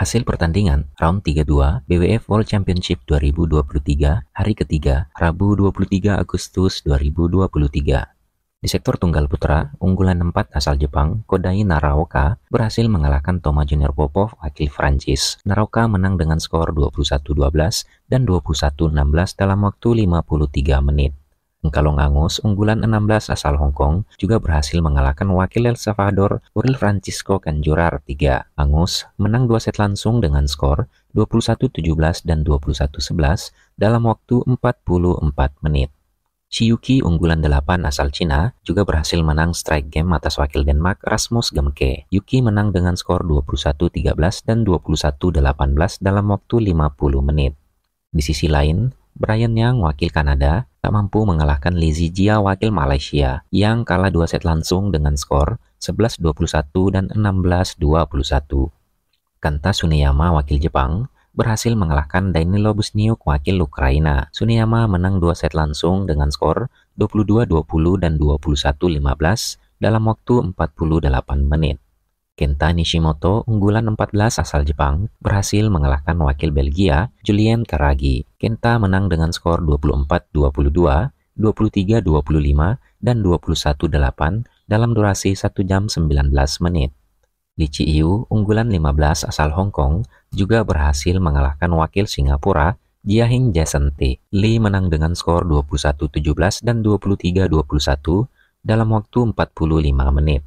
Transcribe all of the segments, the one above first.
Hasil pertandingan round 32 BWF World Championship 2023 hari ketiga Rabu 23 Agustus 2023. Di sektor tunggal putra, unggulan 4 asal Jepang, Kodai Naraoka, berhasil mengalahkan Thomas Junior Popov wakil Francis. Naraoka menang dengan skor 21-12 dan 21-16 dalam waktu 53 menit. Angus, unggulan 16 asal Hong Kong, juga berhasil mengalahkan wakil El Salvador, Uril Francisco Canjurar 3. Angus menang dua set langsung dengan skor 21-17 dan 21-11 dalam waktu 44 menit. Shiyuki, unggulan 8 asal Cina, juga berhasil menang strike game atas wakil Denmark Rasmus Gemke. Yuki menang dengan skor 21-13 dan 21-18 dalam waktu 50 menit. Di sisi lain, Brian Yang, wakil Kanada, tak mampu mengalahkan Lizzie Jia, wakil Malaysia, yang kalah dua set langsung dengan skor 11-21 dan 16-21. Kenta Suneyama, wakil Jepang, berhasil mengalahkan Danilo Busniuk, wakil Ukraina. Suneyama menang dua set langsung dengan skor 22-20 dan 21-15 dalam waktu 48 menit. Kenta Nishimoto, unggulan 14 asal Jepang, berhasil mengalahkan wakil Belgia, Julien Karagi. Kenta menang dengan skor 24-22, 23-25, dan 21-8 dalam durasi 1 jam 19 menit. Li Chiyu, unggulan 15 asal Hong Kong, juga berhasil mengalahkan wakil Singapura, Jiahing Jason T. Li menang dengan skor 21-17 dan 23-21 dalam waktu 45 menit.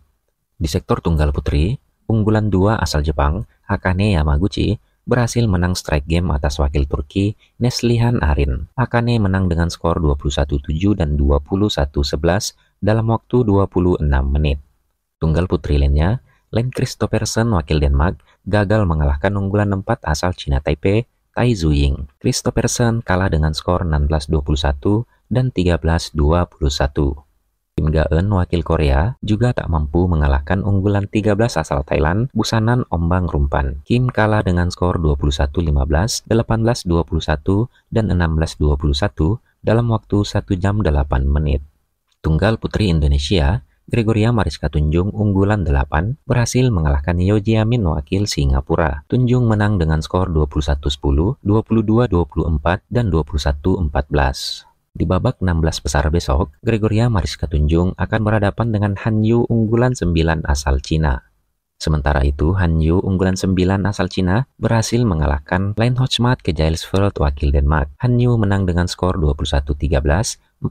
Di sektor tunggal putri, unggulan dua asal Jepang, Akane Yamaguchi, berhasil menang strike game atas wakil Turki Neslihan Arin. Akane menang dengan skor 21-7 dan 21-11 dalam waktu 26 menit. Tunggal putri lainnya, Len Christophersen wakil Denmark gagal mengalahkan unggulan 4 asal Cina Taipei, Tai Zuying. Christophersen kalah dengan skor 16-21 dan 13-21. Kim Ga-eun, wakil Korea, juga tak mampu mengalahkan unggulan 13 asal Thailand, Busanan Ombang Rumpan. Kim kalah dengan skor 21-15, 18-21, dan 16-21 dalam waktu 1 jam 8 menit. Tunggal putri Indonesia, Gregoria Mariska Tunjung unggulan 8 berhasil mengalahkan Yeo Jiamin wakil Singapura. Tunjung menang dengan skor 21-10, 22-24, dan 21-14. Di babak 16 besar besok, Gregoria Mariska Tunjung akan berhadapan dengan Han Yu unggulan 9 asal Cina. Sementara itu, Han Yu unggulan 9 asal Cina berhasil mengalahkan Lain Hochmat ke Jailsfeld wakil Denmark. Han Yu menang dengan skor 21-13, 14-21,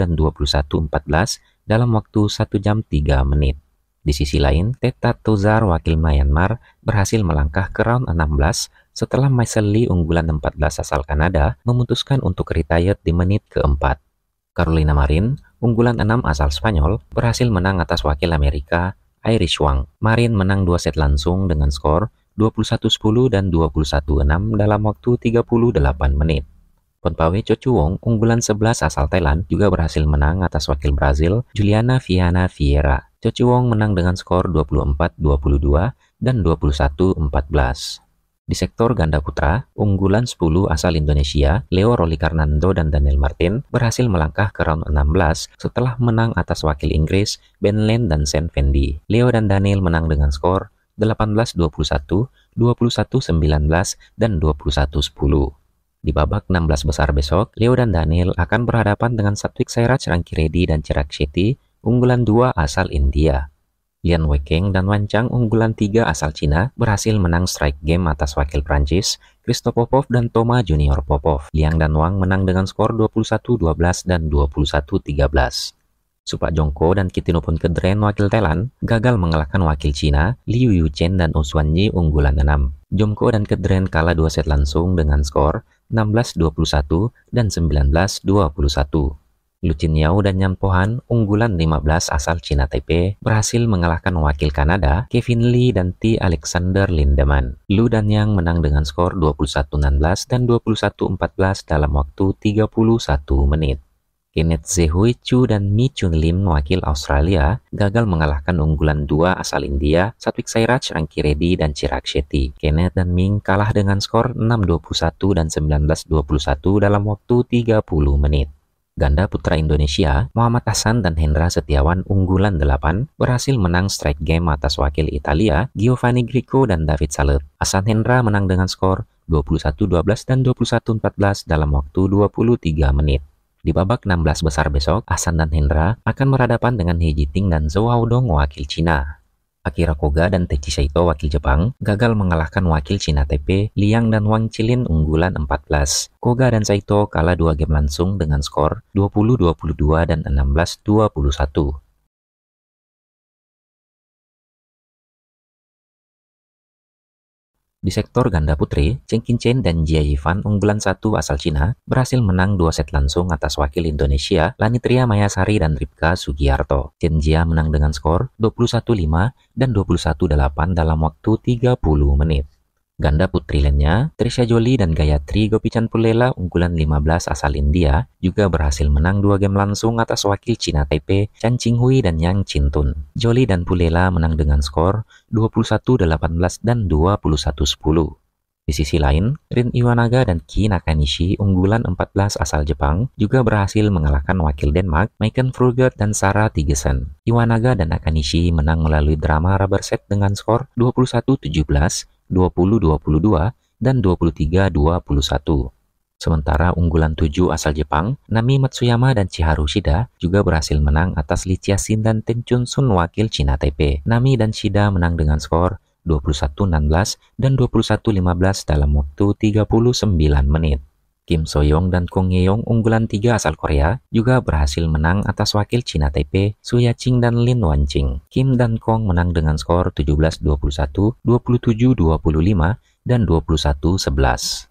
dan 21-14 dalam waktu 1 jam 3 menit. Di sisi lain, Teta Tozar wakil Myanmar berhasil melangkah ke round 16 setelah Michael Lee unggulan 14 asal Kanada memutuskan untuk retire di menit keempat. Carolina Marin, unggulan 6 asal Spanyol, berhasil menang atas wakil Amerika, Irish Wang. Marin menang 2 set langsung dengan skor 21-10 dan 21-6 dalam waktu 38 menit. Ponpawe Chochuwong, unggulan 11 asal Thailand, juga berhasil menang atas wakil Brazil, Juliana Viana Vieira. Chochuwong menang dengan skor 24-22 dan 21-14. Di sektor ganda putra, unggulan 10 asal Indonesia, Leo Roli Karnando dan Daniel Martin berhasil melangkah ke round 16 setelah menang atas wakil Inggris Ben Lane dan Sam Fendi. Leo dan Daniel menang dengan skor 18-21, 21-19, dan 21-10. Di babak 16 besar besok, Leo dan Daniel akan berhadapan dengan Satwik Sairaj Rangkiredi dan Chirag Shetty, unggulan dua asal India. Lian Weikeng dan Wan Chang unggulan tiga asal Cina berhasil menang strike game atas wakil Prancis, Kristo Popov dan Toma Junior Popov. Liang dan Wang menang dengan skor 21-12 dan 21-13. Supak Jongko dan Kitinopun Kedren wakil Thailand gagal mengalahkan wakil Cina Liu Yuchen dan Usuan oh Yi unggulan 6. Jongko dan Kedren kalah dua set langsung dengan skor 16-21 dan 19-21. Luciniao dan Yan Pohan, unggulan 15 asal Cina Taipei, berhasil mengalahkan wakil Kanada, Kevin Lee dan T. Alexander Lindemann. Lu dan Yang menang dengan skor 21-16 dan 21-14 dalam waktu 31 menit. Kenneth Zehui Chu dan Mi Chun Lim wakil Australia gagal mengalahkan unggulan dua asal India, Satwik Sairaj, Angki Reddy, dan Chirag Shetty. Kenneth dan Ming kalah dengan skor 6-21 dan 19-21 dalam waktu 30 menit. Ganda putra Indonesia, Muhammad Hasan dan Hendra Setiawan unggulan 8 berhasil menang straight game atas wakil Italia Giovanni Grico dan David Salet. Hasan Hendra menang dengan skor 21-12 dan 21-14 dalam waktu 23 menit. Di babak 16 besar besok, Hasan dan Hendra akan meradapan dengan He Ting dan Zhou Haodong wakil Cina. Akira Koga dan Techi Saito wakil Jepang gagal mengalahkan wakil Cina TP Liang dan Wang Chilin unggulan 14. Koga dan Saito kalah dua game langsung dengan skor 20-22 dan 16-21. Di sektor ganda putri, Cheng Chen dan Jia Yifan unggulan satu asal Cina berhasil menang dua set langsung atas wakil Indonesia Lanitria Mayasari dan Ripka Sugiarto. Chen Jia menang dengan skor 21-5 dan 21-8 dalam waktu 30 menit. Ganda putri lainnya, Trisha Jolie dan Gayatri Gopichan Pulela unggulan 15 asal India juga berhasil menang dua game langsung atas wakil Cina Taipei Chan Qinghui dan Yang Chintun. Jolie dan Pulela menang dengan skor 21-18 dan 21-10. Di sisi lain, Rin Iwanaga dan Ki Nakanishi, unggulan 14 asal Jepang, juga berhasil mengalahkan wakil Denmark, Maiken Frugert dan Sarah Tigesen. Iwanaga dan Nakanishi menang melalui drama rubber set dengan skor 21-17, 20-22, dan 23-21. Sementara unggulan 7 asal Jepang, Nami Matsuyama dan Chiharu Shida juga berhasil menang atas Li Chiasin dan Ten Chun Sun wakil Cina TP. Nami dan Shida menang dengan skor 21-16 dan 21-15 dalam waktu 39 menit. Kim Soyeong dan Kong Yeong unggulan 3 asal Korea juga berhasil menang atas wakil Cina Taipei, Su Ching dan Lin Wanching. Kim dan Kong menang dengan skor 17-21, 27-25, dan 21-11.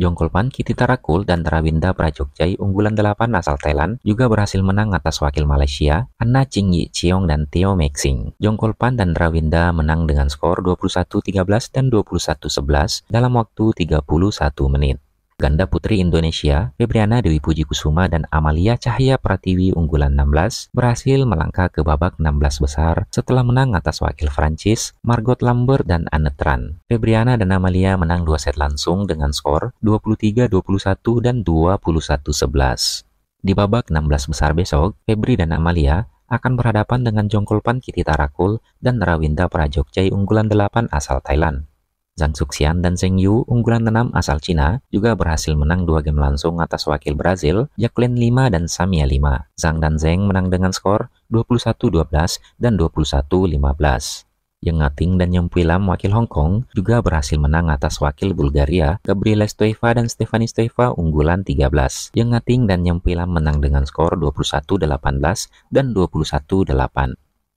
Jongkolpan Tarakul, dan Tarawinda Prajogjai unggulan 8 asal Thailand juga berhasil menang atas wakil Malaysia Anna Ching Yi Chiong dan Theo Mexing. Jongkolpan dan Tarawinda menang dengan skor 21-13 dan 21-11 dalam waktu 31 menit. Ganda putri Indonesia, Febriana Dewi Puji Kusuma dan Amalia Cahya Pratiwi unggulan 16 berhasil melangkah ke babak 16 besar setelah menang atas wakil Francis, Margot Lambert dan Anne Tran. Febriana dan Amalia menang dua set langsung dengan skor 23-21 dan 21-11. Di babak 16 besar besok, Febri dan Amalia akan berhadapan dengan Jongkolpan Kitty Tarakul dan Rawinda Prajogjai unggulan 8 asal Thailand. Zhang Xuxian dan Zheng Yu, unggulan 6 asal Cina, juga berhasil menang dua game langsung atas wakil Brazil, Jacqueline Lima dan Samia Lima. Zhang dan Zheng menang dengan skor 21-12 dan 21-15. Yang Ngating dan Yang Pui Lam wakil Hong Kong juga berhasil menang atas wakil Bulgaria, Gabriela Stoeva dan Stefani Stoeva, unggulan 13. Yang Ngating dan Yang Pui Lam menang dengan skor 21-18 dan 21-8.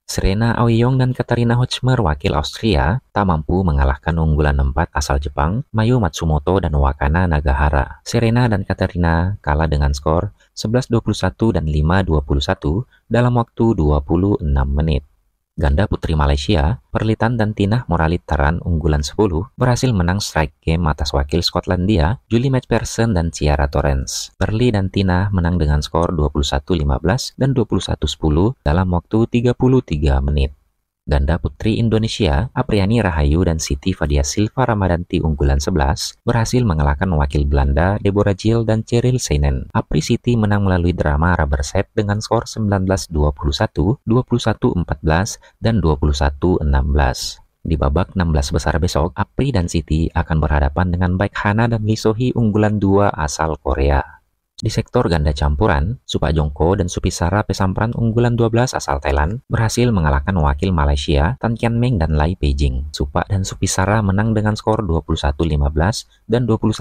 Serena Aoyong dan Katarina Hochmer wakil Austria tak mampu mengalahkan unggulan empat asal Jepang, Mayu Matsumoto dan Wakana Nagahara. Serena dan Katarina kalah dengan skor 11-21 dan 5-21 dalam waktu 26 menit. Ganda putri Malaysia, Perlitan dan Tinah Moralit Taran unggulan 10 berhasil menang strike game atas wakil Skotlandia, Julie McPherson dan Ciara Torrens. Perli dan Tinah menang dengan skor 21-15 dan 21-10 dalam waktu 33 menit. Ganda putri Indonesia, Apriani Rahayu dan Siti Fadia Silva Ramadanti unggulan 11 berhasil mengalahkan wakil Belanda Deborah Jill dan Cheryl Seinen. Apri Siti menang melalui drama rubber set dengan skor 19-21, 21-14, dan 21-16. Di babak 16 besar besok, Apri dan Siti akan berhadapan dengan baik Hana dan Lee Sohee unggulan 2 asal Korea. Di sektor ganda campuran, Supa Jongko dan Supisara pesampran unggulan 12 asal Thailand berhasil mengalahkan wakil Malaysia Tan Kian Meng dan Lai Beijing. Supa dan Supisara menang dengan skor 21-15 dan 21-18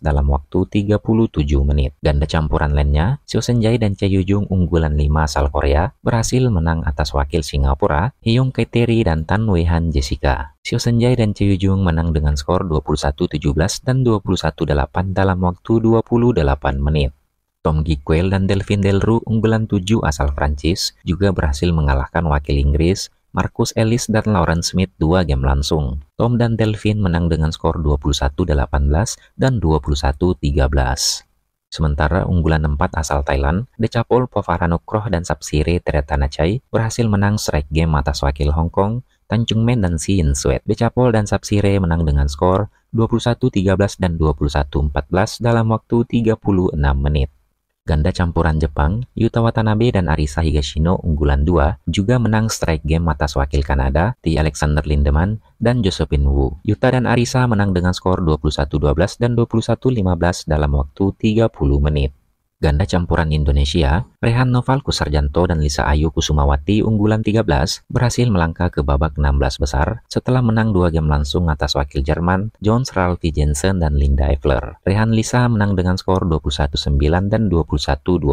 dalam waktu 37 menit. Ganda campuran lainnya, Seo Senjai dan Choi Yujung unggulan 5 asal Korea berhasil menang atas wakil Singapura, Hyung Keteri dan Tan Weihan Jessica. Sio Senjai dan Jung menang dengan skor 21-17 dan 21-8 dalam waktu 28 menit. Tom Gikwell dan Delvin Delru, unggulan 7 asal Prancis, juga berhasil mengalahkan wakil Inggris Marcus Ellis dan Lauren Smith dua game langsung. Tom dan Delvin menang dengan skor 21-18 dan 21-13. Sementara unggulan 4 asal Thailand, Decapol Povaranukroh dan Sapsire Teretanachai berhasil menang strike game atas wakil Hong Kong Tanjung Men dan Sin, Swet Becapol dan Sapsire menang dengan skor 21-13 dan 21-14 dalam waktu 36 menit. Ganda campuran Jepang, Yuta Watanabe dan Arisa Higashino unggulan 2 juga menang strike game atas wakil Kanada, T. Alexander Lindemann dan Josephine Wu. Yuta dan Arisa menang dengan skor 21-12 dan 21-15 dalam waktu 30 menit. Ganda campuran Indonesia, Rehan Noval Kusarjanto dan Lisa Ayu Kusumawati unggulan 13 berhasil melangkah ke babak 16 besar setelah menang dua game langsung atas wakil Jerman, John Ralfi Jensen dan Linda Eifler. Rehan Lisa menang dengan skor 21-9 dan 21-12.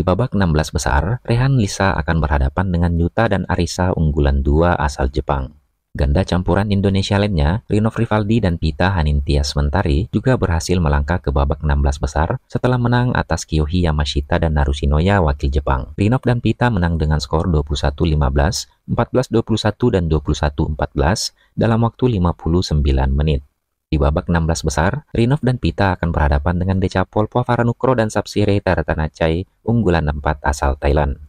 Di babak 16 besar, Rehan Lisa akan berhadapan dengan Yuta dan Arisa unggulan 2 asal Jepang. Ganda campuran Indonesia lainnya, Rino Rivaldi dan Pita Hanintias Mentari juga berhasil melangkah ke babak 16 besar setelah menang atas Kiyohi Yamashita dan Narusinoya wakil Jepang. Rino dan Pita menang dengan skor 21-15, 14-21 dan 21-14 dalam waktu 59 menit. Di babak 16 besar, Rino dan Pita akan berhadapan dengan Decapol Poafaranukro dan Sapsire Taratanacai, unggulan 4 asal Thailand.